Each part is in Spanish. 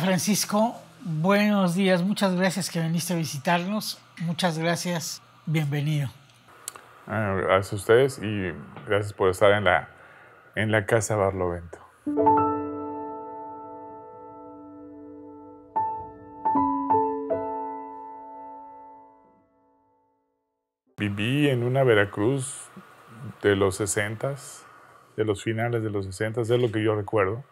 Francisco, buenos días, muchas gracias que viniste a visitarnos, muchas gracias, bienvenido. Ah, gracias a ustedes y gracias por estar en la, en la Casa Barlovento. Viví en una Veracruz de los 60, de los finales de los 60, es lo que yo recuerdo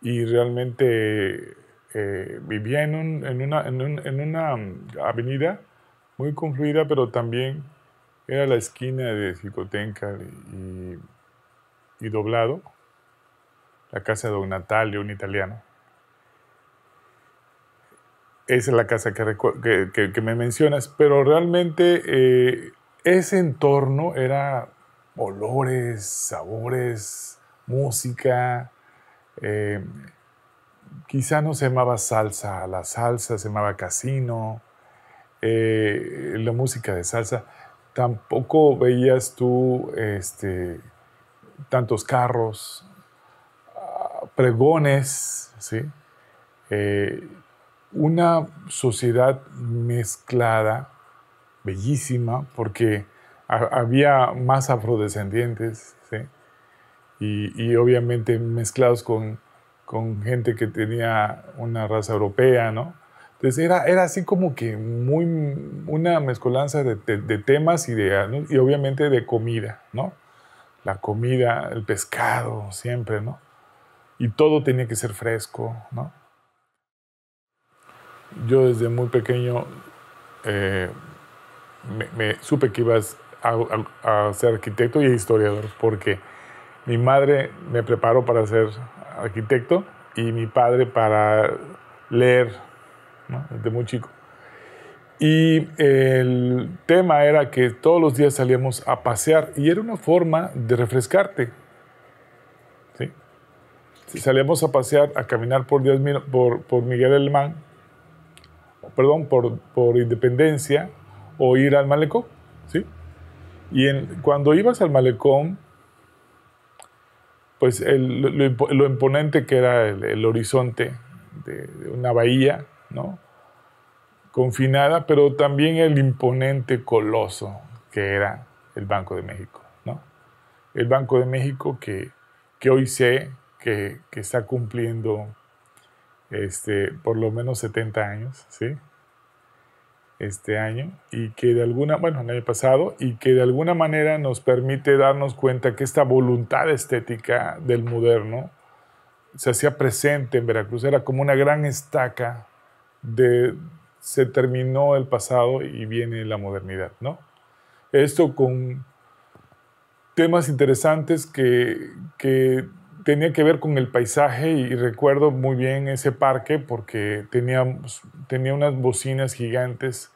y realmente eh, vivía en, una, mm, avenida muy confluida, pero también era la esquina de Jicotenca y, Doblado, la casa de Don Natalio, un italiano. Esa es la casa que, me mencionas, pero realmente eh, ese entorno era olores, sabores, música, eh, quizá no se llamaba salsa, la salsa se llamaba casino, eh, la música de salsa. Tampoco veías tú este, tantos carros, ah, pregones, eh, una sociedad mezclada, bellísima, porque había más afrodescendientes, y, obviamente mezclados con, gente que tenía una raza europea, ¿no? Entonces era, era así como que muy una mezcolanza de, temas y, y obviamente de comida, ¿no? La comida, el pescado, siempre, ¿no? Y todo tenía que ser fresco, ¿no? Yo desde muy pequeño eh, me, supe que ibas a, a, ser arquitecto y historiador, porque mi madre me preparó para ser arquitecto y mi padre para leer desde muy chico. Y el tema era que todos los días salíamos a pasear y era una forma de refrescarte. Si salíamos a pasear, a caminar por, Dios, por, por Miguel Alemán, perdón, por, Independencia o ir al malecón. ¿sí? Y cuando ibas al malecón, pues el, lo, imponente que era el, horizonte de, una bahía, ¿no? Confinada, pero también el imponente coloso que era el Banco de México, ¿no? El Banco de México que, que hoy sé que, que está cumpliendo este, por lo menos 70 años, ¿sí? este año y que de alguna, bueno, el año pasado, y que de alguna manera nos permite darnos cuenta que esta voluntad estética del moderno se hacía presente en Veracruz, era como una gran estaca de se terminó el pasado y viene la modernidad, ¿no? Esto con temas interesantes que tenía que ver con el paisaje y, recuerdo muy bien ese parque porque tenía, pues, tenía unas bocinas gigantes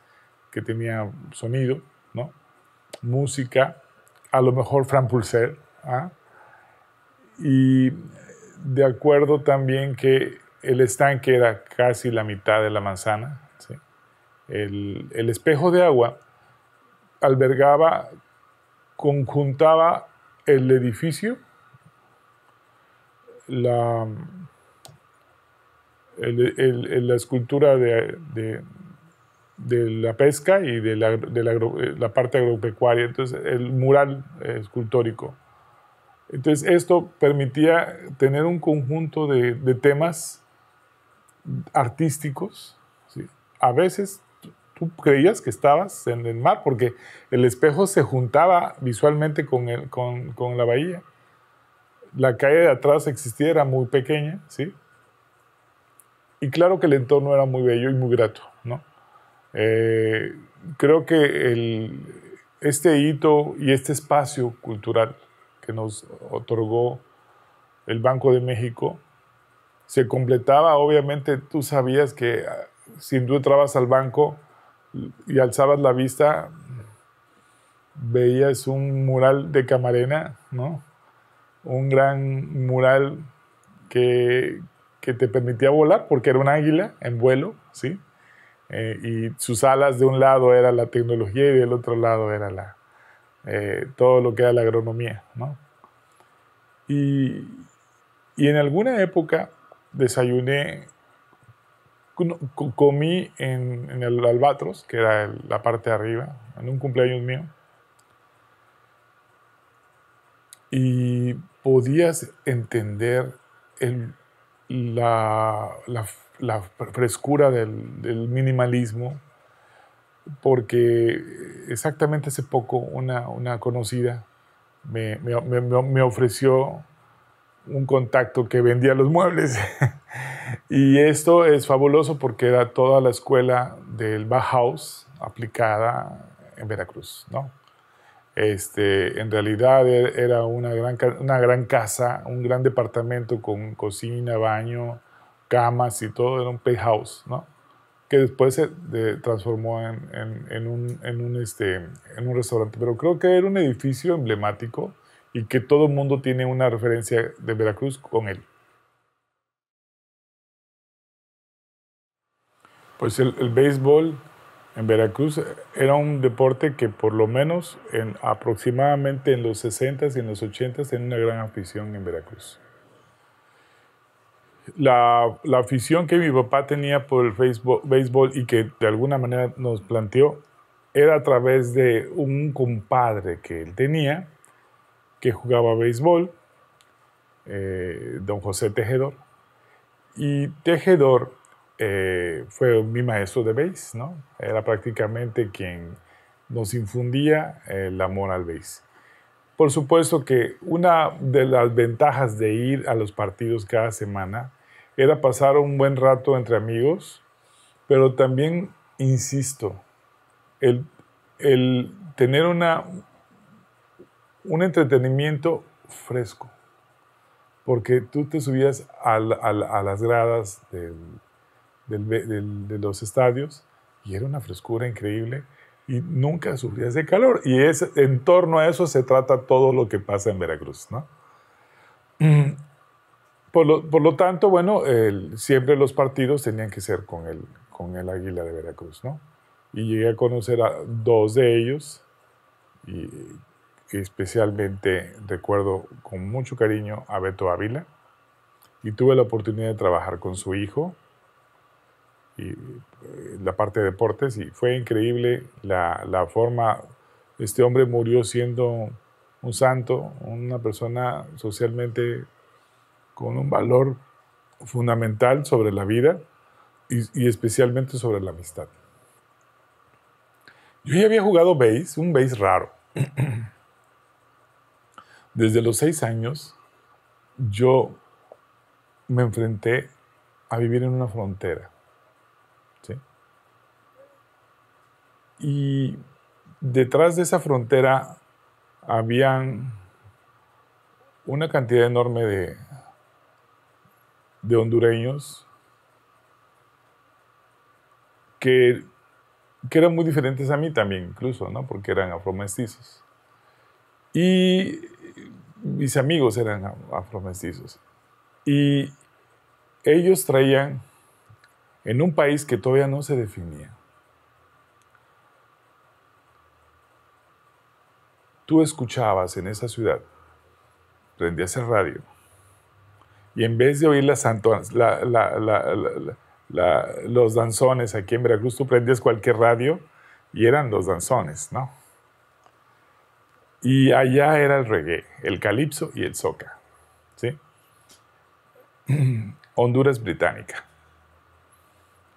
que tenía sonido, música, a lo mejor Fran Pulser. ¿ah? Y de acuerdo también que el estanque era casi la mitad de la manzana. El, el espejo de agua albergaba, conjuntaba el edificio la, la escultura de, de, la pesca y de, la, de la, eh, parte agropecuaria, entonces el mural eh, escultórico. Entonces esto permitía tener un conjunto de, temas artísticos. A veces tú creías que estabas en el mar porque el espejo se juntaba visualmente con, el, con, con la bahía la calle de atrás existía, era muy pequeña, ¿sí? Y claro que el entorno era muy bello y muy grato, ¿no? Eh, creo que este hito y este espacio cultural que nos otorgó el Banco de México se completaba, obviamente tú sabías que ah, si tú entrabas al banco y alzabas la vista, veías un mural de Camarena, ¿no? un gran mural que, te permitía volar porque era un águila en vuelo, ¿sí? Eh, y sus alas de un lado era la tecnología y del otro lado era la, eh, todo lo que era la agronomía, ¿no? Y, en alguna época desayuné, comí en, el albatros, que era la parte de arriba, en un cumpleaños mío. Y podías entender la, frescura del, minimalismo, porque exactamente hace poco una, conocida me, ofreció un contacto que vendía los muebles. y esto es fabuloso porque era toda la escuela del Bauhaus aplicada en Veracruz, ¿no? Este, en realidad e-, era una gran, una gran casa, un gran departamento con cocina, baño, camas y todo, era un penthouse, ¿no? Que después se transformó en, un, en, un, este, en un restaurante. Pero creo que era un edificio emblemático y que todo el mundo tiene una referencia de Veracruz con él. Pues el, el béisbol en Veracruz era un deporte que por lo menos aproximadamente en los 60s y en los 80s tenía una gran afición en Veracruz. La, afición que mi papá tenía por el béisbol, y que de alguna manera nos planteó era a través de un compadre que él tenía que jugaba béisbol, eh, don José Tejedor. Y Tejedor eh, fue mi maestro de bass, ¿no? Era prácticamente quien nos infundía eh, el amor al bass. Por supuesto que una de las ventajas de ir a los partidos cada semana era pasar un buen rato entre amigos, pero también, insisto, el, tener una, un entretenimiento fresco, porque tú te subías a, a las gradas del de los estadios y era una frescura increíble y nunca sufrías de calor. Y es, en torno a eso se trata todo lo que pasa en Veracruz. ¿no? Mm, por, lo, tanto, bueno, siempre los partidos tenían que ser con el, con el Águila de Veracruz. ¿no? Y llegué a conocer a dos de ellos y especialmente recuerdo con mucho cariño a Beto Ávila y tuve la oportunidad de trabajar con su hijo eh, la parte de deportes y fue increíble la, forma, este hombre murió siendo un santo, una persona socialmente con un valor fundamental sobre la vida y, especialmente sobre la amistad. Yo ya había jugado base, un base raro. Desde los seis años yo me enfrenté a vivir en una frontera y detrás de esa frontera habían una cantidad enorme de, de hondureños que, eran muy diferentes a mí también, incluso, ¿no? Porque eran afromestizos. Y mis amigos eran afromestizos. Y ellos traían en un país que todavía no se definía. Tú escuchabas en esa ciudad, prendías el radio, y en vez de oír las los danzones aquí en Veracruz, tú prendías cualquier radio y eran los danzones, ¿no? Y allá era el reggae, el calipso y el soca, ¿sí? Honduras británica.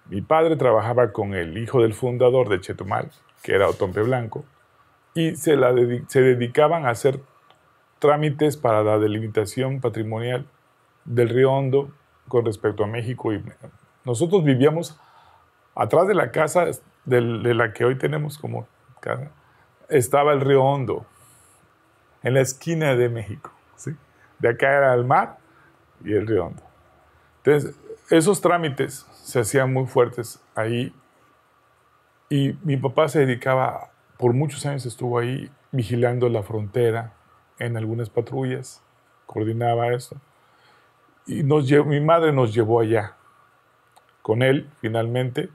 Mi padre trabajaba con el hijo del fundador de Chetumal, que era Otompe Blanco, y se, dedicaban a hacer trámites para la delimitación patrimonial del río Hondo con respecto a México. Y nosotros vivíamos atrás de la casa de, la que hoy tenemos como casa, estaba el río Hondo, en la esquina de México. ¿sí? De acá era el mar y el río Hondo. Entonces, esos trámites se hacían muy fuertes ahí y mi papá se dedicaba, por muchos años estuvo ahí vigilando la frontera en algunas patrullas, coordinaba eso. Y mi madre nos llevó allá con él finalmente.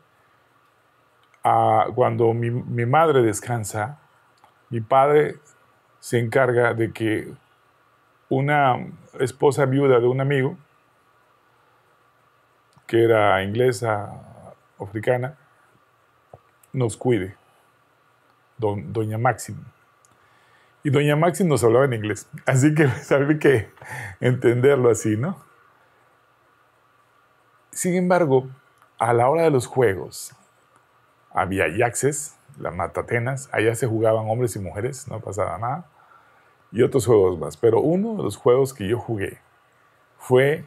cuando mi, mi madre descansa, mi padre se encarga de que una esposa viuda de un amigo, que era inglesa, africana, nos cuide, doña Maxim. Y doña Maxim nos hablaba en inglés, así que sabe pues, que entenderlo así, ¿no? Sin embargo, a la hora de los juegos, había Yaxes, la Matatenas, allá se jugaban hombres y mujeres, no pasaba nada, y otros juegos más. Pero uno de los juegos que yo jugué fue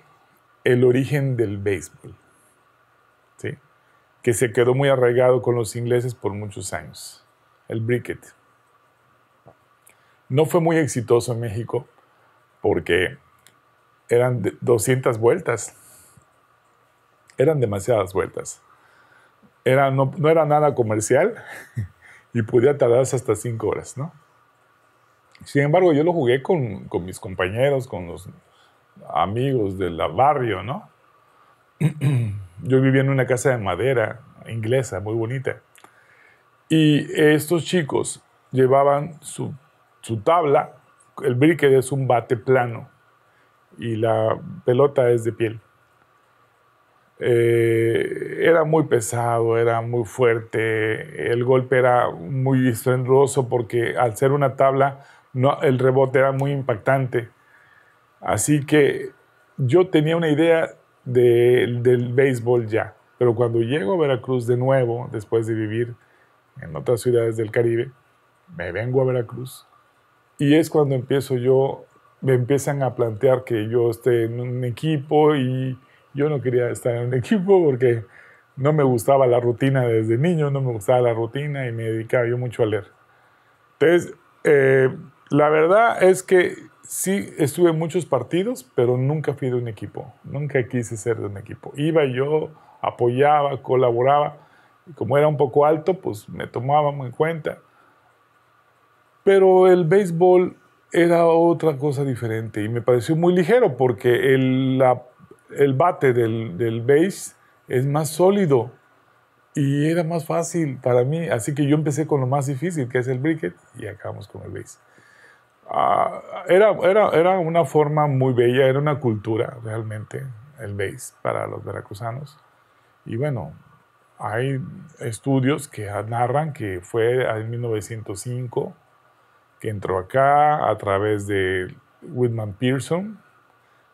el origen del béisbol, que se quedó muy arraigado con los ingleses por muchos años, el bricket. No fue muy exitoso en México porque eran 200 vueltas, eran demasiadas vueltas. no, era nada comercial y podía tardarse hasta 5 horas, ¿no? Sin embargo, yo lo jugué con mis compañeros, con los amigos del barrio, ¿no? Yo vivía en una casa de madera inglesa, muy bonita. Y estos chicos llevaban su, tabla, el bricket es un bate plano y la pelota es de piel. Eh, era muy pesado, era muy fuerte, el golpe era muy estrenoso porque al ser una tabla, el rebote era muy impactante. Así que yo tenía una idea del béisbol ya, pero cuando llego a Veracruz de nuevo, después de vivir en otras ciudades del Caribe, me vengo a Veracruz y es cuando empiezo yo, me empiezan a plantear que yo esté en un equipo y yo no quería estar en un equipo porque no me gustaba la rutina desde niño, no me gustaba la rutina y me dedicaba yo mucho a leer. Entonces, eh, la verdad es que sí estuve en muchos partidos, pero nunca fui de un equipo. Nunca quise ser de un equipo. Iba yo, apoyaba, colaboraba. como era un poco alto, pues me tomaban en cuenta. Pero el béisbol era otra cosa diferente y me pareció muy ligero porque el, bate del, del base es más sólido y era más fácil para mí. Así que yo empecé con lo más difícil, que es el bricket, y acabamos con el base. Ah, era, una forma muy bella, era una cultura realmente, el BASE para los veracruzanos. Y bueno, hay estudios que narran que fue en 1905 que entró acá a través de Whitman Pearson,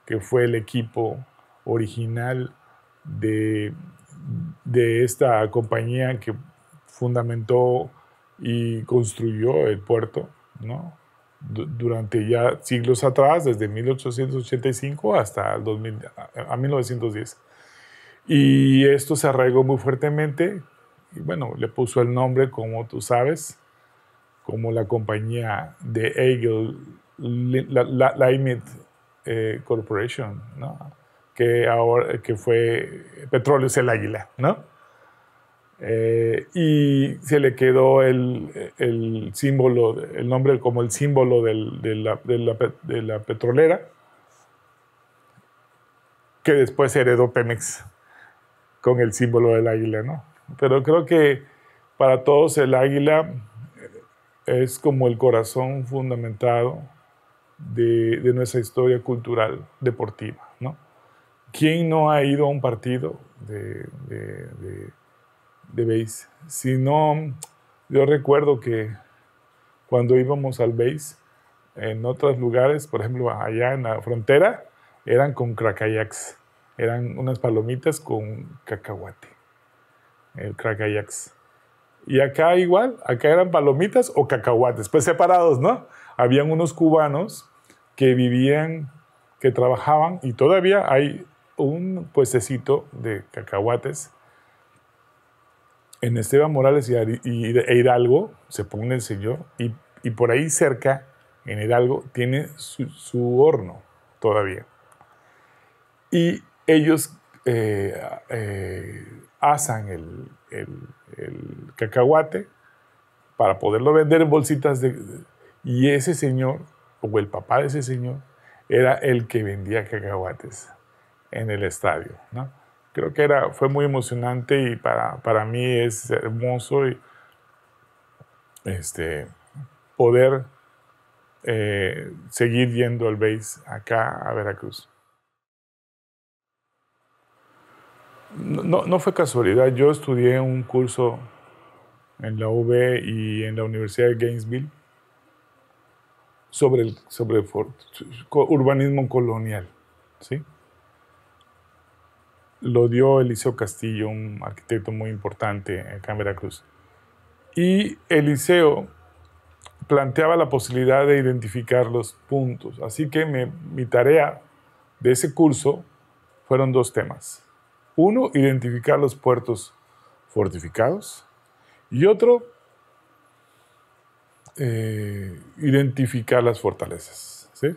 que fue el equipo original de, de esta compañía que fundamentó y construyó el puerto, ¿no? durante ya siglos atrás, desde 1885 hasta a 1910. Y esto se arraigó muy fuertemente y bueno, le puso el nombre, como tú sabes, como la compañía de Eagle, la, eh, Corporation, ¿no? que, ahora, que fue Petróleos el Águila, ¿no? Eh, y se le quedó el, símbolo, el nombre como el símbolo de, la, de, la, petrolera, que después heredó Pemex con el símbolo del águila, ¿no? Pero creo que para todos el águila es como el corazón fundamentado de, nuestra historia cultural deportiva, ¿no? ¿Quién no ha ido a un partido de de Si no, yo recuerdo que cuando íbamos al base, en otros lugares, por ejemplo, allá en la frontera, eran con cracayaks. Eran unas palomitas con cacahuate. El cracayax. Y acá igual, acá eran palomitas o cacahuates, pues separados, ¿no? Habían unos cubanos que vivían, que trabajaban y todavía hay un puestecito de cacahuates en Esteban Morales y, e Hidalgo se pone el señor y, por ahí cerca, en Hidalgo, tiene su, horno todavía. Y ellos eh, eh, asan el, cacahuate para poderlo vender en bolsitas. De, y ese señor, o el papá de ese señor, era el que vendía cacahuates en el estadio. ¿no? creo que era, fue muy emocionante y para, mí es hermoso este, poder eh, seguir yendo al base acá a Veracruz. No, fue casualidad, yo estudié un curso en la UB y en la Universidad de Gainesville sobre, sobre urbanismo colonial. ¿sí? lo dio Eliseo Castillo, un arquitecto muy importante en en Veracruz. Y Eliseo planteaba la posibilidad de identificar los puntos. Así que mi tarea de ese curso fueron dos temas. Uno, identificar los puertos fortificados. Y otro, eh, identificar las fortalezas. ¿sí?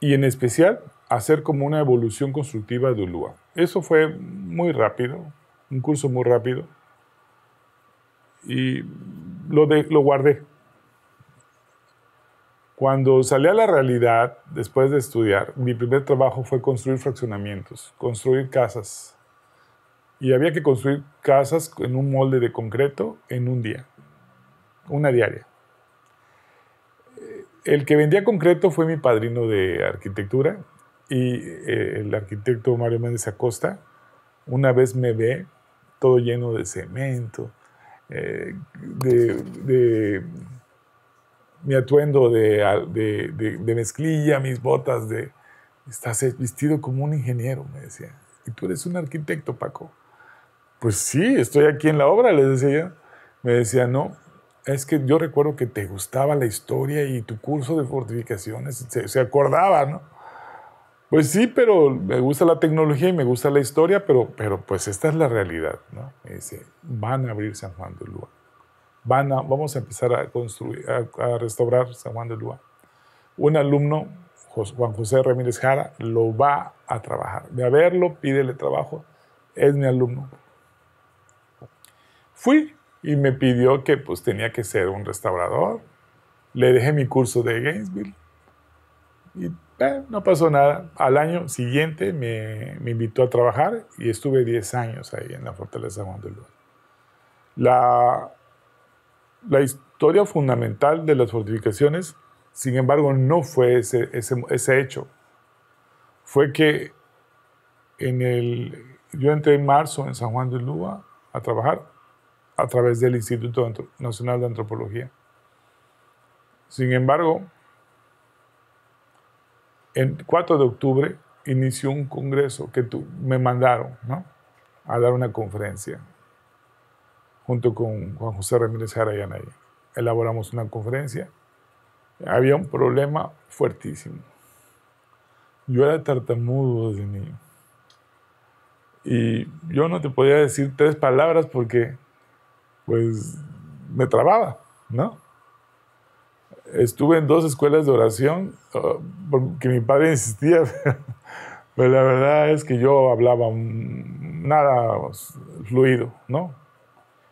y en especial hacer como una evolución constructiva de Ulua. Eso fue muy rápido, un curso muy rápido, y lo, de, lo guardé. Cuando salí a la realidad, después de estudiar, mi primer trabajo fue construir fraccionamientos, construir casas. Y había que construir casas en un molde de concreto en un día, una diaria el que vendía concreto fue mi padrino de arquitectura y eh, el arquitecto Mario Méndez Acosta una vez me ve todo lleno de cemento, eh, de, de, mi atuendo de, mezclilla, mis botas de... Estás vestido como un ingeniero, me decía. Y tú eres un arquitecto, Paco. Pues sí, estoy aquí en la obra, les decía yo. Me decía, no, es que yo recuerdo que te gustaba la historia y tu curso de fortificaciones se, acordaba, ¿no? Pues sí, pero me gusta la tecnología y me gusta la historia, pero, pero pues esta es la realidad, ¿no? Me van a abrir San Juan de Lua. Van a, vamos a empezar a construir, a, restaurar San Juan de Lua. Un alumno, Juan José Ramírez Jara, lo va a trabajar. De verlo pídele trabajo. Es mi alumno. Fui, y me pidió que pues tenía que ser un restaurador. Le dejé mi curso de Gainesville y eh, no pasó nada. Al año siguiente me, me, invitó a trabajar y estuve 10 años ahí en la Fortaleza Juan de Lua. La, la historia fundamental de las fortificaciones, sin embargo, no fue ese, ese, ese hecho. Fue que en el, yo entré en marzo en San Juan de Lua a trabajar a través del Instituto Nacional de Antropología. Sin embargo, el 4 de octubre inició un congreso que me mandaron a dar una conferencia junto con Juan José Ramírez Jarayana. Elaboramos una conferencia. Había un problema fuertísimo. Yo era tartamudo desde niño. Y yo no te podía decir tres palabras porque pues me trababa, ¿no? Estuve en dos escuelas de oración oh, porque mi padre insistía, pero la verdad es que yo hablaba nada fluido, ¿no?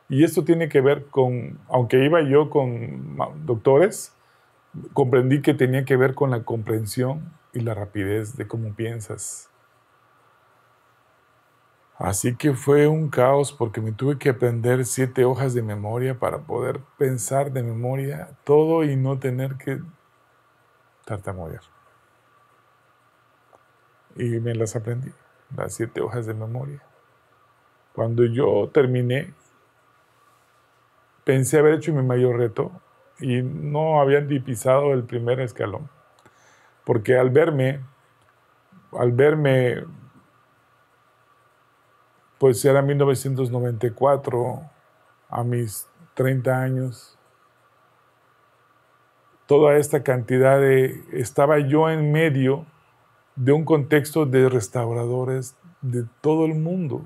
Y esto tiene que ver con, aunque iba yo con doctores, comprendí que tenía que ver con la comprensión y la rapidez de cómo piensas Así que fue un caos porque me tuve que aprender siete hojas de memoria para poder pensar de memoria todo y no tener que tartamudear. Y me las aprendí, las siete hojas de memoria. Cuando yo terminé, pensé haber hecho mi mayor reto y no había pisado el primer escalón. Porque al verme, al verme pues era 1994, a mis 30 años. Toda esta cantidad de... Estaba yo en medio de un contexto de restauradores de todo el mundo,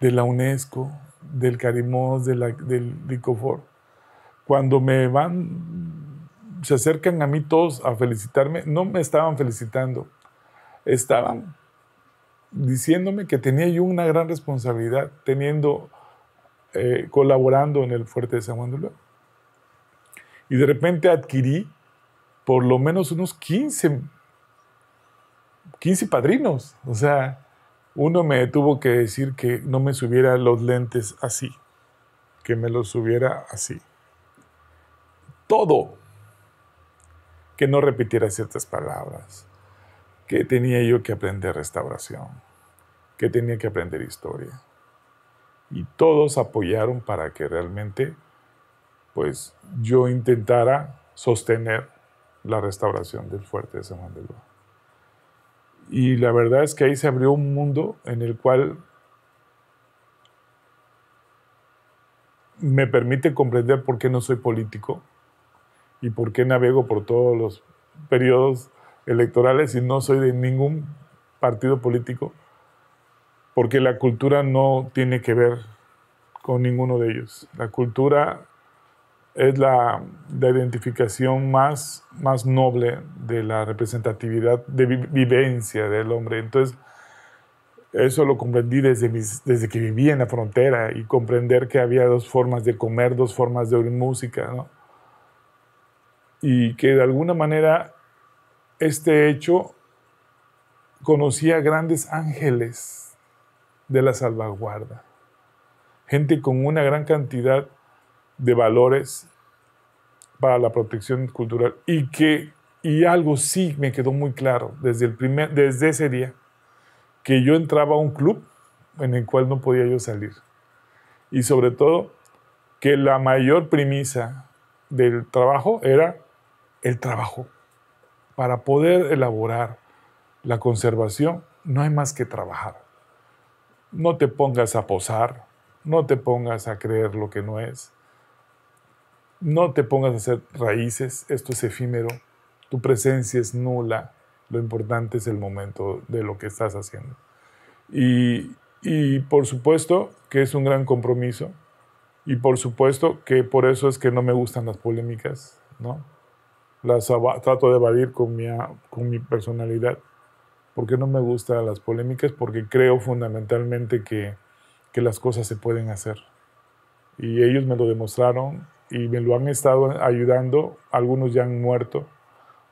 de la UNESCO, del Carimós, del Dicofor. Cuando me van, se acercan a mí todos a felicitarme, no me estaban felicitando, estaban diciéndome que tenía yo una gran responsabilidad teniendo, eh, colaborando en el fuerte de San Juan de Y de repente adquirí por lo menos unos 15, 15 padrinos. O sea, uno me tuvo que decir que no me subiera los lentes así, que me los subiera así. Todo. Que no repitiera ciertas palabras que tenía yo que aprender restauración, que tenía que aprender historia. Y todos apoyaron para que realmente pues yo intentara sostener la restauración del fuerte de San Juan de Y la verdad es que ahí se abrió un mundo en el cual me permite comprender por qué no soy político y por qué navego por todos los periodos electorales y no soy de ningún partido político porque la cultura no tiene que ver con ninguno de ellos. La cultura es la, identificación más, más noble de la representatividad, de vivencia del hombre. Entonces, eso lo comprendí desde, desde que vivía en la frontera y comprender que había dos formas de comer, dos formas de oír música, Y que de alguna manera este hecho, conocía grandes ángeles de la salvaguarda, gente con una gran cantidad de valores para la protección cultural y que y algo sí me quedó muy claro desde el primer desde ese día que yo entraba a un club en el cual no podía yo salir y sobre todo que la mayor premisa del trabajo era el trabajo para poder elaborar la conservación, no hay más que trabajar. No te pongas a posar, no te pongas a creer lo que no es, no te pongas a hacer raíces, esto es efímero, tu presencia es nula, lo importante es el momento de lo que estás haciendo. Y, y por supuesto que es un gran compromiso y por supuesto que por eso es que no me gustan las polémicas, ¿no? las trato de evadir con mi, con mi personalidad. Porque no me gustan las polémicas, porque creo fundamentalmente que, las cosas se pueden hacer. Y ellos me lo demostraron y me lo han estado ayudando. Algunos ya han muerto,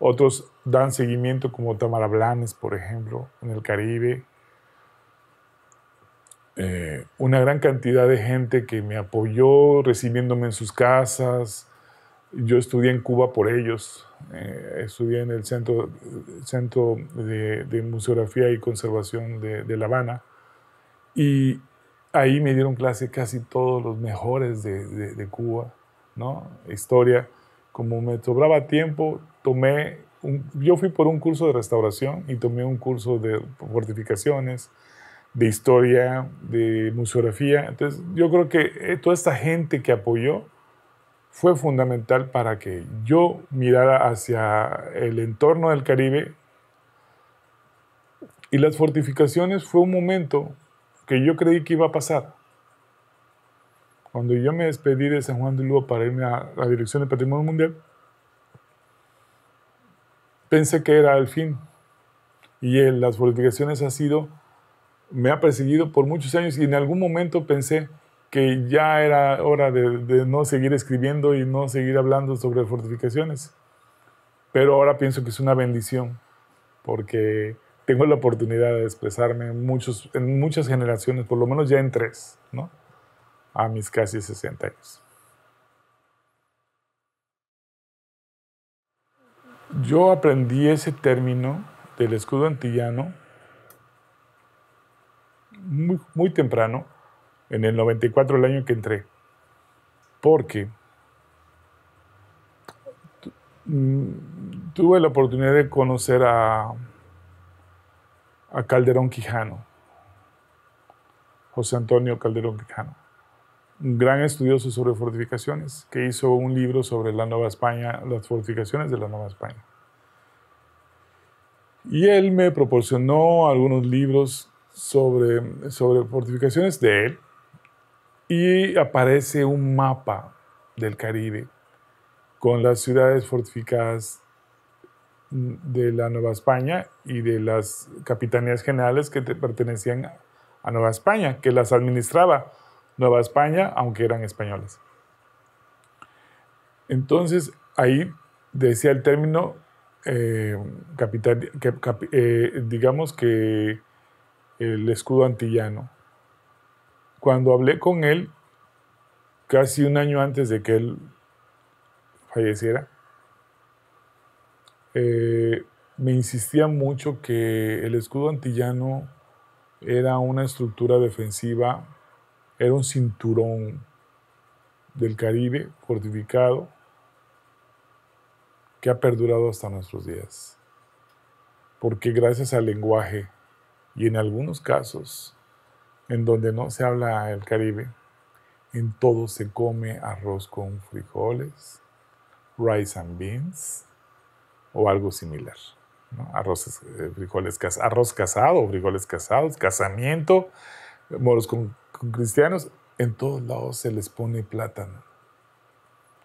otros dan seguimiento, como Tamara Blanes, por ejemplo, en el Caribe. Eh, una gran cantidad de gente que me apoyó recibiéndome en sus casas, yo estudié en Cuba por ellos, eh, estudié en el Centro, centro de, Museografía y Conservación de, La Habana y ahí me dieron clase casi todos los mejores de, de Cuba, ¿no? Historia. Como me sobraba tiempo, tomé un, yo fui por un curso de restauración y tomé un curso de fortificaciones, de historia, de museografía. Entonces, yo creo que eh, toda esta gente que apoyó, fue fundamental para que yo mirara hacia el entorno del Caribe y las fortificaciones fue un momento que yo creí que iba a pasar. Cuando yo me despedí de San Juan de Lugo para irme a la Dirección de Patrimonio Mundial, pensé que era el fin. Y las fortificaciones ha sido, me ha perseguido por muchos años y en algún momento pensé, que ya era hora de, no seguir escribiendo y no seguir hablando sobre fortificaciones. Pero ahora pienso que es una bendición, porque tengo la oportunidad de expresarme en, muchas generaciones, por lo menos ya en tres, ¿no? a mis casi 60 años. Yo aprendí ese término del escudo antillano muy, muy temprano en el 94, el año que entré, porque mm, tuve la oportunidad de conocer a, a Calderón Quijano, José Antonio Calderón Quijano, un gran estudioso sobre fortificaciones, que hizo un libro sobre la Nueva España, las fortificaciones de la Nueva España. Y él me proporcionó algunos libros sobre, sobre fortificaciones de él, y aparece un mapa del Caribe con las ciudades fortificadas de la Nueva España y de las capitanías generales que pertenecían a Nueva España, que las administraba Nueva España, aunque eran españolas. Entonces, ahí decía el término, eh, eh, digamos que el escudo antillano, cuando hablé con él, casi un año antes de que él falleciera, eh, me insistía mucho que el escudo antillano era una estructura defensiva, era un cinturón del Caribe fortificado que ha perdurado hasta nuestros días. Porque gracias al lenguaje y en algunos casos en donde no se habla el Caribe, en todo se come arroz con frijoles, rice and beans o algo similar. Arroz, eh, frijoles, arroz casado, frijoles casados, casamiento, moros con, cristianos. En todos lados se les pone plátano,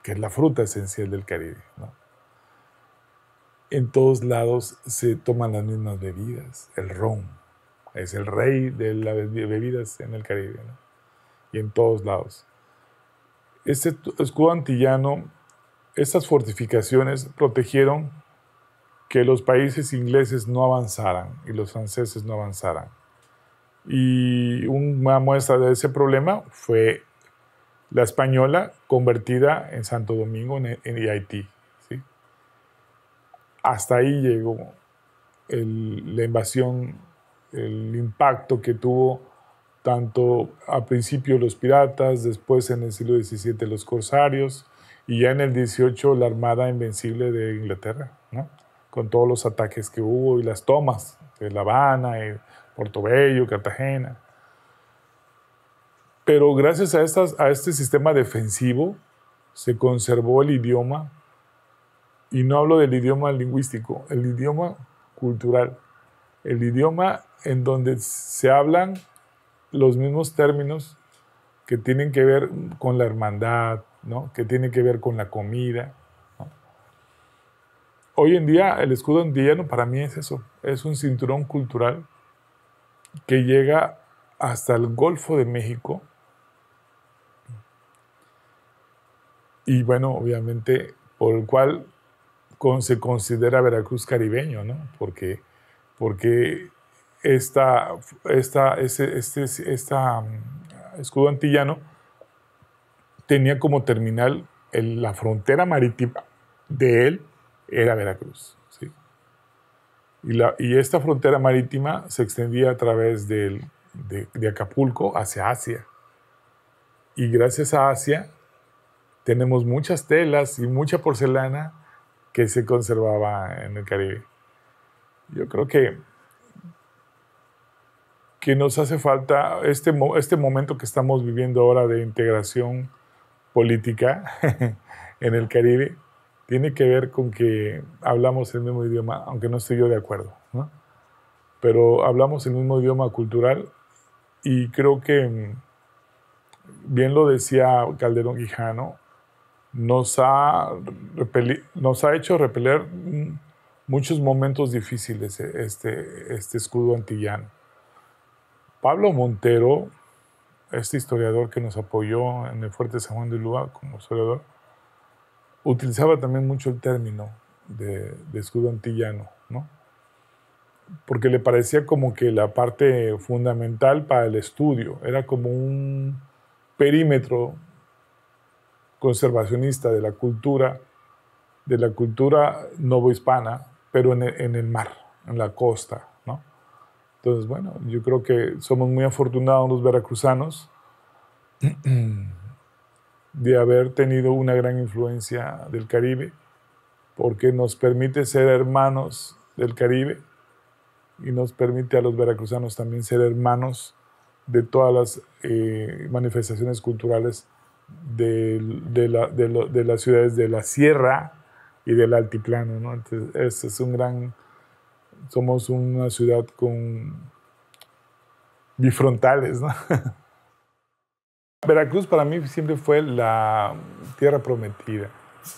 que es la fruta esencial del Caribe. En todos lados se toman las mismas bebidas, el ron es el rey de las bebidas en el Caribe y en todos lados. Este escudo antillano, estas fortificaciones protegieron que los países ingleses no avanzaran y los franceses no avanzaran. Y una muestra de ese problema fue la española convertida en Santo Domingo en, Haití. Hasta ahí llegó la invasión el impacto que tuvo tanto a principio los piratas, después en el siglo XVII los corsarios y ya en el XVIII la Armada Invencible de Inglaterra, con todos los ataques que hubo y las tomas de La Habana, de eh, Portobello, Cartagena. Pero gracias a, estas, a este sistema defensivo se conservó el idioma, y no hablo del idioma lingüístico, el idioma cultural, el idioma en donde se hablan los mismos términos que tienen que ver con la hermandad, ¿no? que tienen que ver con la comida. Hoy en día el escudo antillano para mí es eso, es un cinturón cultural que llega hasta el Golfo de México. Y bueno, obviamente, por el cual se considera Veracruz caribeño, ¿no? Porque porque este, mm, escudo antillano tenía como terminal la frontera marítima de él era Veracruz. Y, la, y, esta frontera marítima se extendía a través de Acapulco hacia Asia. Y gracias a Asia tenemos muchas telas y mucha porcelana que se conservaba en el Caribe. Yo creo que, que nos hace falta este, este momento que estamos viviendo ahora de integración política en el Caribe, tiene que ver con que hablamos el mismo idioma, aunque no estoy yo de acuerdo, pero hablamos el mismo idioma cultural y creo que, bien lo decía Calderón Guijano, nos ha, nos ha hecho repeler muchos momentos difíciles eh, este, este escudo antillano. Pablo Montero, este historiador que nos apoyó en el Fuerte San Juan de Lua como historiador, utilizaba también mucho el término de, escudo antillano, ¿no? porque le parecía como que la parte fundamental para el estudio, era como un perímetro conservacionista de la cultura, de la cultura novohispana, pero en el, mar, en la costa, ¿no? Entonces, bueno, yo creo que somos muy afortunados los veracruzanos de haber tenido una gran influencia del Caribe, porque nos permite ser hermanos del Caribe y nos permite a los veracruzanos también ser hermanos de todas las eh, manifestaciones culturales de las ciudades de la sierra, y del altiplano, ¿no? Entonces, es, un gran, somos una ciudad con bifrontales, ¿no? Veracruz para mí siempre fue la tierra prometida,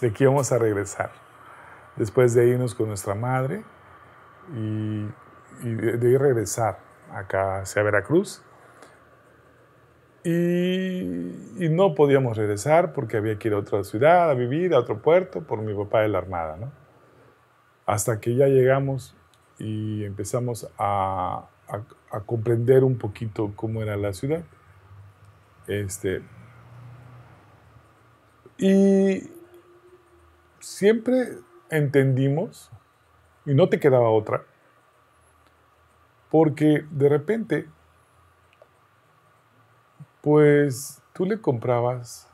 de que íbamos a regresar, después de irnos con nuestra madre y, de de, a regresar acá hacia Veracruz y, no podíamos regresar porque había que ir a otra ciudad a vivir, a otro puerto, por mi papá de la Armada, ¿no? Hasta que ya llegamos y empezamos a, a comprender un poquito cómo era la ciudad. Este, y siempre entendimos, y no te quedaba otra, porque de repente pues tú le comprabas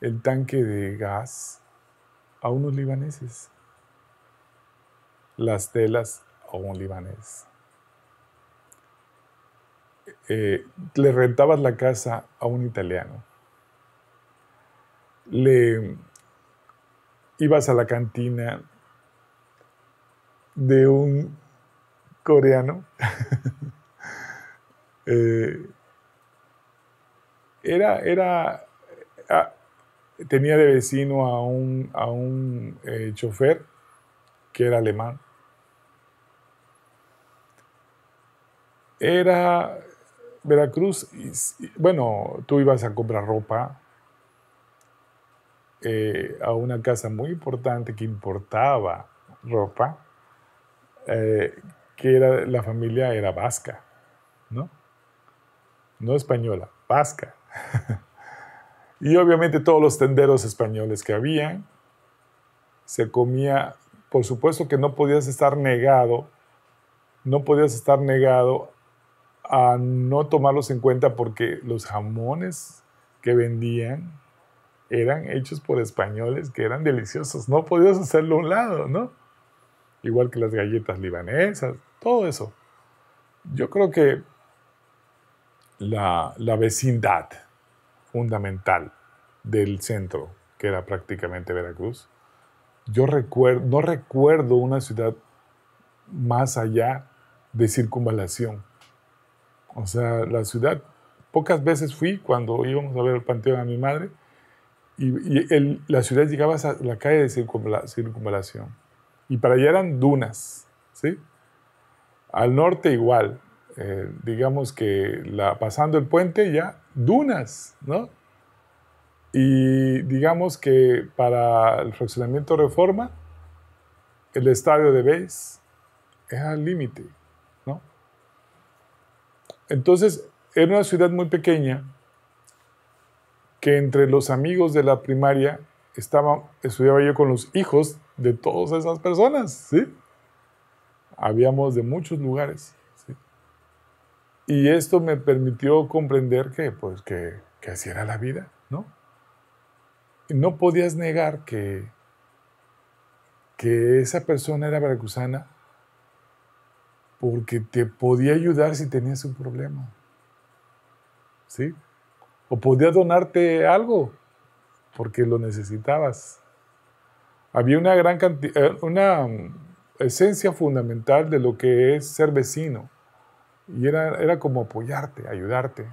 el tanque de gas a unos libaneses, las telas a un libanés. Eh, le rentabas la casa a un italiano. Le ibas a la cantina de un coreano. Eh, era, era, tenía de vecino a un, a un eh, chofer que era alemán. Era Veracruz, bueno, tú ibas a comprar ropa eh, a una casa muy importante que importaba ropa, eh, que era, la familia era vasca, ¿no? No española, vasca. y obviamente todos los tenderos españoles que había, se comía, por supuesto que no podías estar negado, no podías estar negado a no tomarlos en cuenta porque los jamones que vendían eran hechos por españoles que eran deliciosos, no podías hacerlo a un lado, ¿no? Igual que las galletas libanesas, todo eso. Yo creo que la, vecindad fundamental del centro, que era prácticamente Veracruz. Yo recuerdo, no recuerdo una ciudad más allá de circunvalación. O sea, la ciudad, pocas veces fui cuando íbamos a ver el panteón a mi madre y, la ciudad llegaba a la calle de circunvalación. Y para allá eran dunas, ¿sí? Al norte igual, eh, digamos que la, pasando el puente ya, dunas, ¿no? Y digamos que para el fraccionamiento reforma, el estadio de Base es al límite, ¿no? Entonces, era una ciudad muy pequeña que entre los amigos de la primaria estaba, estudiaba yo con los hijos de todas esas personas, ¿sí? Habíamos de muchos lugares. Y esto me permitió comprender que, pues, que, así era la vida, ¿no? no podías negar que, que esa persona era veracruzana porque te podía ayudar si tenías un problema. ¿Sí? O podía donarte algo porque lo necesitabas. Había una gran cantidad, eh, una mm, esencia fundamental de lo que es ser vecino y era, como apoyarte, ayudarte.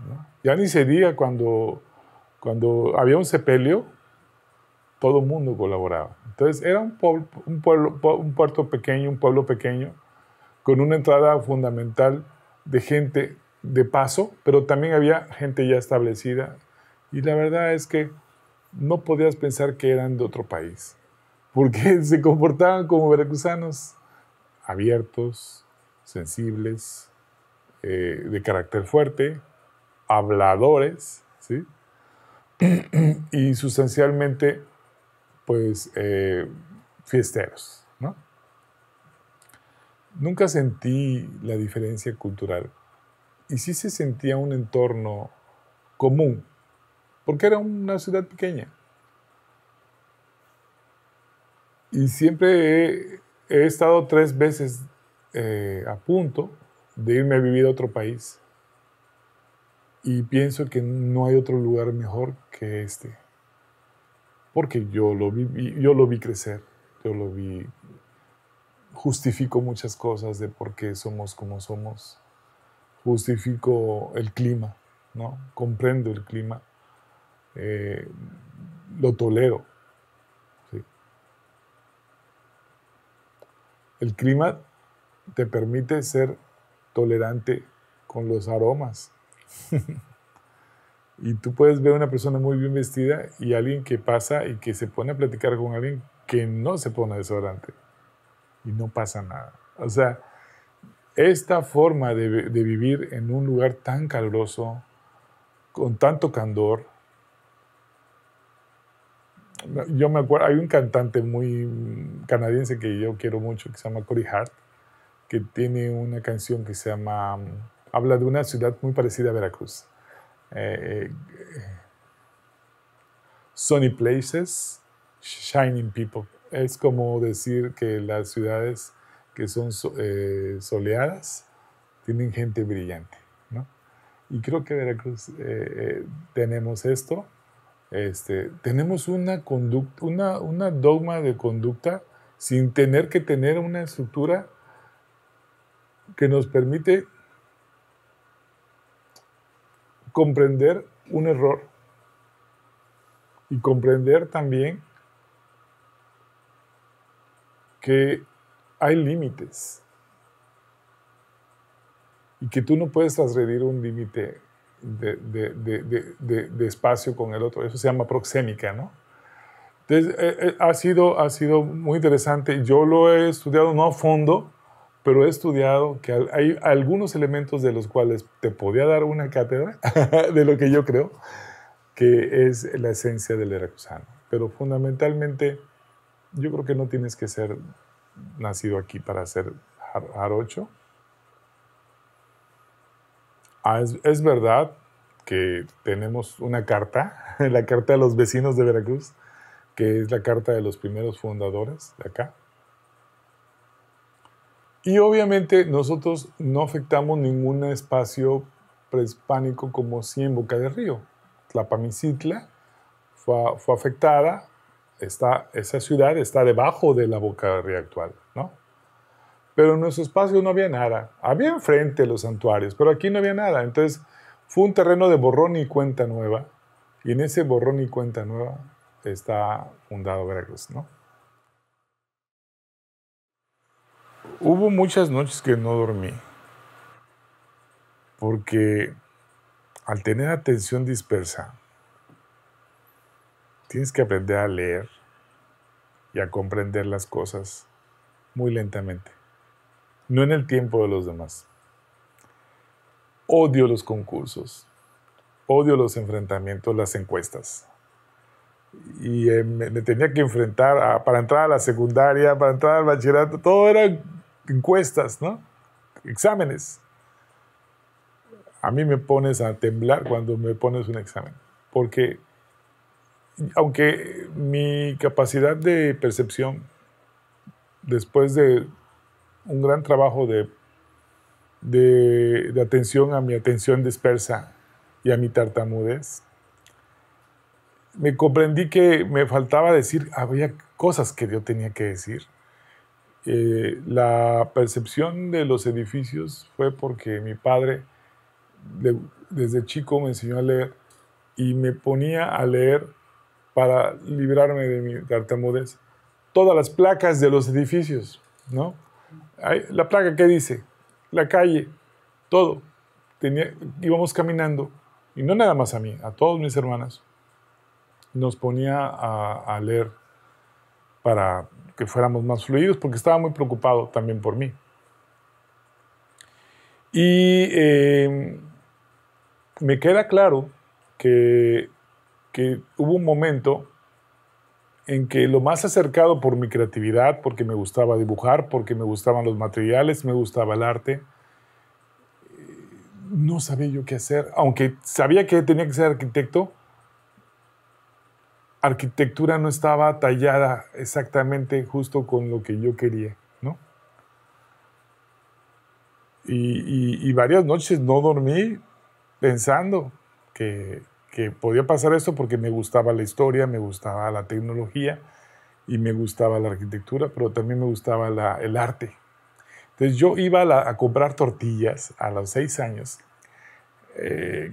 Ya ni se diga cuando, cuando había un sepelio, todo el mundo colaboraba. Entonces era un pueblo, un, pueblo, puerto pequeño, un pueblo pequeño, con una entrada fundamental de gente de paso, pero también había gente ya establecida. Y la verdad es que no podías pensar que eran de otro país, porque se comportaban como veracruzanos, abiertos, sensibles, eh, de carácter fuerte, habladores, ¿sí? y sustancialmente, pues, eh, fiesteros, ¿no? Nunca sentí la diferencia cultural y sí se sentía un entorno común, porque era una ciudad pequeña. Y siempre he, estado tres veces eh, a punto de irme a vivir a otro país. Y pienso que no hay otro lugar mejor que este. Porque yo lo vi, yo lo vi crecer, yo lo vi. Justifico muchas cosas de por qué somos como somos. Justifico el clima, ¿no? Comprendo el clima. Eh, lo tolero. El clima te permite ser tolerante con los aromas. y tú puedes ver una persona muy bien vestida y alguien que pasa y que se pone a platicar con alguien que no se pone desodorante. Y no pasa nada. O sea, esta forma de, vivir en un lugar tan caluroso, con tanto candor, yo me acuerdo, hay un cantante muy mm, canadiense que yo quiero mucho que se llama Cory Hart que tiene una canción que se llama, mm, habla de una ciudad muy parecida a Veracruz. Eh, eh, sunny Places, Shining People. Es como decir que las ciudades que son eh, soleadas tienen gente brillante. Y creo que Veracruz tenemos esto. Este, tenemos una, conducta, una, una dogma de conducta sin tener que tener una estructura que nos permite comprender un error y comprender también que hay límites y que tú no puedes transgredir un límite de, espacio con el otro. Eso se llama proxémica, ¿no? Entonces, eh, eh, ha, sido, ha sido muy interesante. Yo lo he estudiado no a fondo, pero he estudiado que hay algunos elementos de los cuales te podía dar una cátedra, de lo que yo creo, que es la esencia del veracruzano. Pero fundamentalmente, yo creo que no tienes que ser nacido aquí para ser jarocho. Ah, es verdad que tenemos una carta, la carta de los vecinos de Veracruz, que es la carta de los primeros fundadores de acá, y obviamente nosotros no afectamos ningún espacio prehispánico como si en Boca del Río. Tlapamicitla fue, fue afectada, está, esa ciudad está debajo de la Boca del Río actual, ¿no? Pero en nuestro espacio no había nada. Había enfrente los santuarios, pero aquí no había nada. Entonces fue un terreno de borrón y cuenta nueva. Y en ese borrón y cuenta nueva está fundado Veracruz, ¿no? Hubo muchas noches que no dormí, porque al tener atención dispersa, tienes que aprender a leer y a comprender las cosas muy lentamente, no en el tiempo de los demás. Odio los concursos, odio los enfrentamientos, las encuestas y eh, me, tenía que enfrentar para entrar a la secundaria, para entrar al bachillerato, todo era encuestas, ¿no? Exámenes. A mí me pones a temblar cuando me pones un examen, porque aunque mi capacidad de percepción, después de un gran trabajo de, de, de atención a mi atención dispersa y a mi tartamudez, me comprendí que me faltaba decir, había cosas que yo tenía que decir eh, la percepción de los edificios fue porque mi padre desde chico me enseñó a leer y me ponía a leer para librarme de mi tartamudez todas las placas de los edificios, ¿no? La placa que dice, la calle, todo. íbamos caminando y no nada más a mí, a todos mis hermanas, nos ponía a leer para que fuéramos más fluidos, porque estaba muy preocupado también por mí. Y em, me queda claro que, que hubo un momento en que lo más acercado por mi creatividad, porque me gustaba dibujar, porque me gustaban los materiales, me gustaba el arte, eh, no sabía yo qué hacer, aunque sabía que tenía que ser arquitecto, arquitectura no estaba tallada exactamente justo con lo que yo quería, ¿no? Y, varias noches no dormí pensando que, podía pasar esto porque me gustaba la historia, me gustaba la tecnología y me gustaba la arquitectura, pero también me gustaba el arte. Entonces yo iba a, comprar tortillas a los seis años, eh,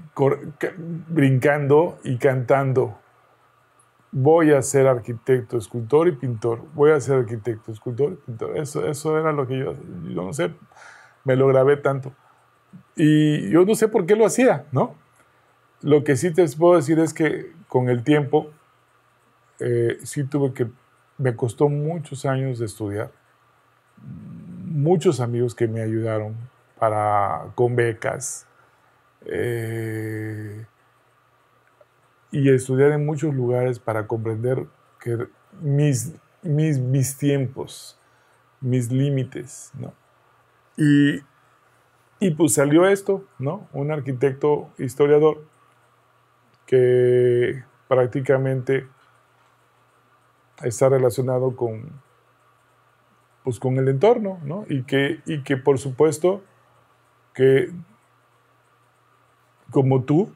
brincando y cantando voy a ser arquitecto, escultor y pintor, voy a ser arquitecto, escultor y pintor. Eso, eso era lo que yo, yo no sé, me lo grabé tanto. Y yo no sé por qué lo hacía, ¿no? Lo que sí te puedo decir es que con el tiempo, eh, sí tuve que, me costó muchos años de estudiar, muchos amigos que me ayudaron para, con becas. Eh, y estudiar en muchos lugares para comprender que mis, mis, mis tiempos, mis límites, Y, pues salió esto, ¿no? Un arquitecto historiador que prácticamente está relacionado con, pues con el entorno, Y que, y que por supuesto que como tú,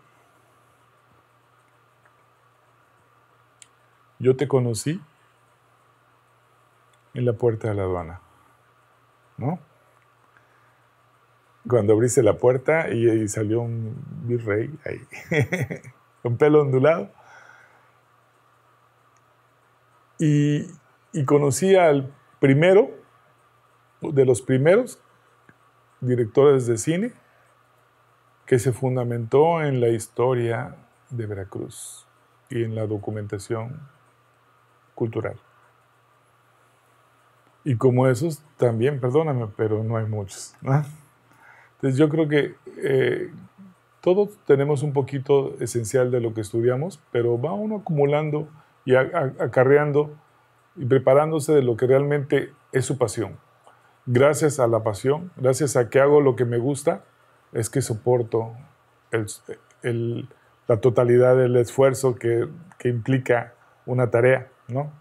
Yo te conocí en la puerta de la aduana, ¿no? Cuando abriste la puerta y, salió un virrey ahí, con pelo ondulado. y conocí al primero, de los primeros directores de cine que se fundamentó en la historia de Veracruz y en la documentación cultural. Y como esos también, perdóname, pero no hay muchos. Entonces yo creo que eh, todos tenemos un poquito esencial de lo que estudiamos, pero va uno acumulando y acarreando y preparándose de lo que realmente es su pasión. Gracias a la pasión, gracias a que hago lo que me gusta, es que soporto el, la totalidad del esfuerzo que, que implica una tarea. ¿no?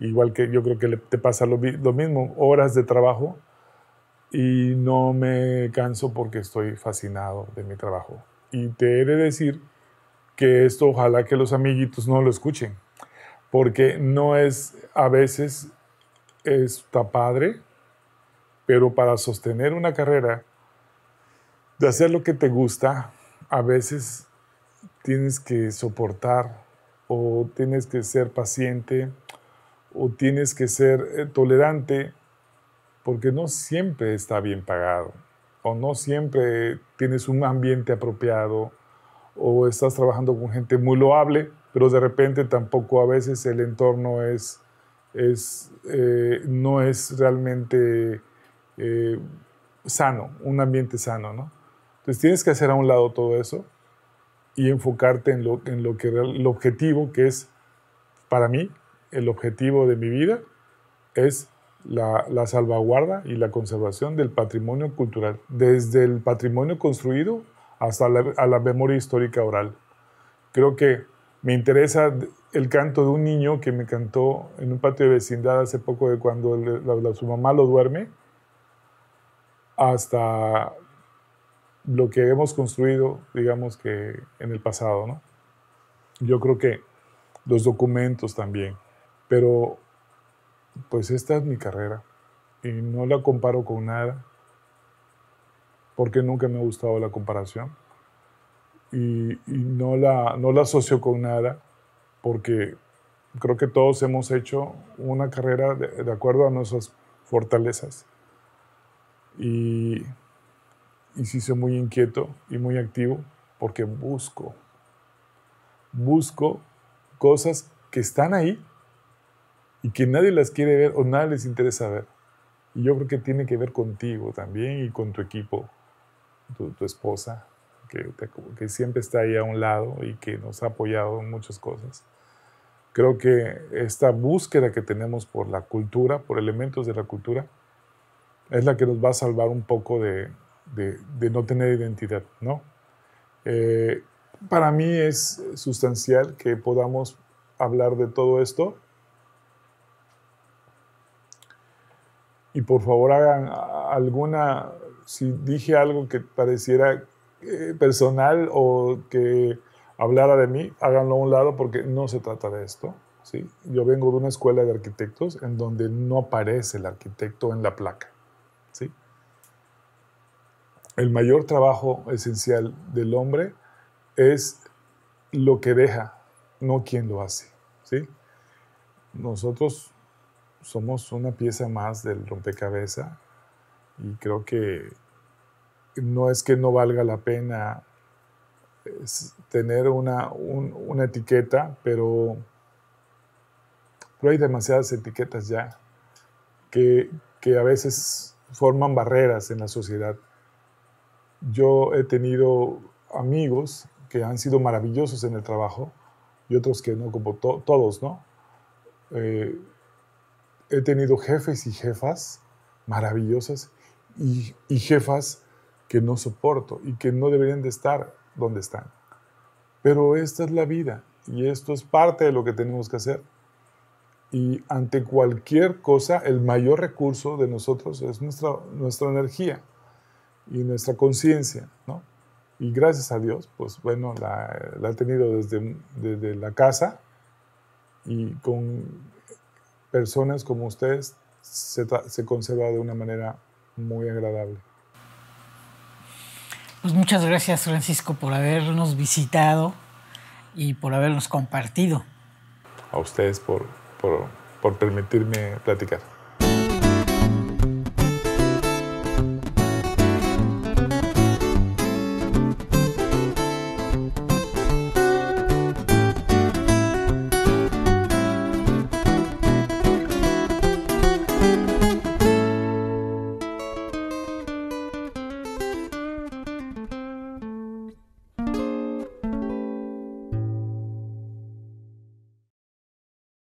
Igual que yo creo que te pasa lo, lo mismo, horas de trabajo y no me canso porque estoy fascinado de mi trabajo. Y te he de decir que esto ojalá que los amiguitos no lo escuchen, porque no es, a veces está padre, pero para sostener una carrera, de hacer lo que te gusta, a veces tienes que soportar o tienes que ser paciente, o tienes que ser eh, tolerante, porque no siempre está bien pagado, o no siempre tienes un ambiente apropiado, o estás trabajando con gente muy loable, pero de repente tampoco a veces el entorno es, es eh, no es realmente eh, sano, un ambiente sano, ¿no? Entonces tienes que hacer a un lado todo eso y enfocarte en lo, en lo que el objetivo que es para mí, el objetivo de mi vida es la, salvaguarda y la conservación del patrimonio cultural, desde el patrimonio construido hasta la, a la memoria histórica oral. Creo que me interesa el canto de un niño que me cantó en un patio de vecindad hace poco de cuando su mamá lo duerme, hasta lo que hemos construido, digamos que en el pasado, ¿no? Yo creo que los documentos también, pero pues esta es mi carrera y no la comparo con nada porque nunca me ha gustado la comparación y, no, la, no la asocio con nada porque creo que todos hemos hecho una carrera de acuerdo a nuestras fortalezas y y sí soy muy inquieto y muy activo porque busco. Busco cosas que están ahí y que nadie las quiere ver o nada les interesa ver. Y yo creo que tiene que ver contigo también y con tu equipo, tu, esposa, que, que siempre está ahí a un lado y que nos ha apoyado en muchas cosas. Creo que esta búsqueda que tenemos por la cultura, por elementos de la cultura, es la que nos va a salvar un poco de, de, no tener identidad, ¿no? Eh, para mí es sustancial que podamos hablar de todo esto. Y por favor hagan alguna, si dije algo que pareciera eh, personal o que hablara de mí, háganlo a un lado porque no se trata de esto. ¿sí? Yo vengo de una escuela de arquitectos en donde no aparece el arquitecto en la placa el mayor trabajo esencial del hombre es lo que deja, no quien lo hace. ¿sí? Nosotros somos una pieza más del rompecabezas y creo que no es que no valga la pena tener una, etiqueta, pero, pero, hay demasiadas etiquetas ya que, que a veces forman barreras en la sociedad yo he tenido amigos que han sido maravillosos en el trabajo y otros que no, como todos, ¿no? Eh, he tenido jefes y jefas maravillosas y, jefas que no soporto y que no deberían de estar donde están. Pero esta es la vida y esto es parte de lo que tenemos que hacer. Y ante cualquier cosa, el mayor recurso de nosotros es nuestra, nuestra energía y nuestra conciencia, ¿no? Y gracias a Dios, pues bueno, la, ha he tenido desde, desde la casa y con personas como ustedes se, se, conserva de una manera muy agradable. Pues muchas gracias Francisco por habernos visitado y por habernos compartido. A ustedes por, por, por permitirme platicar.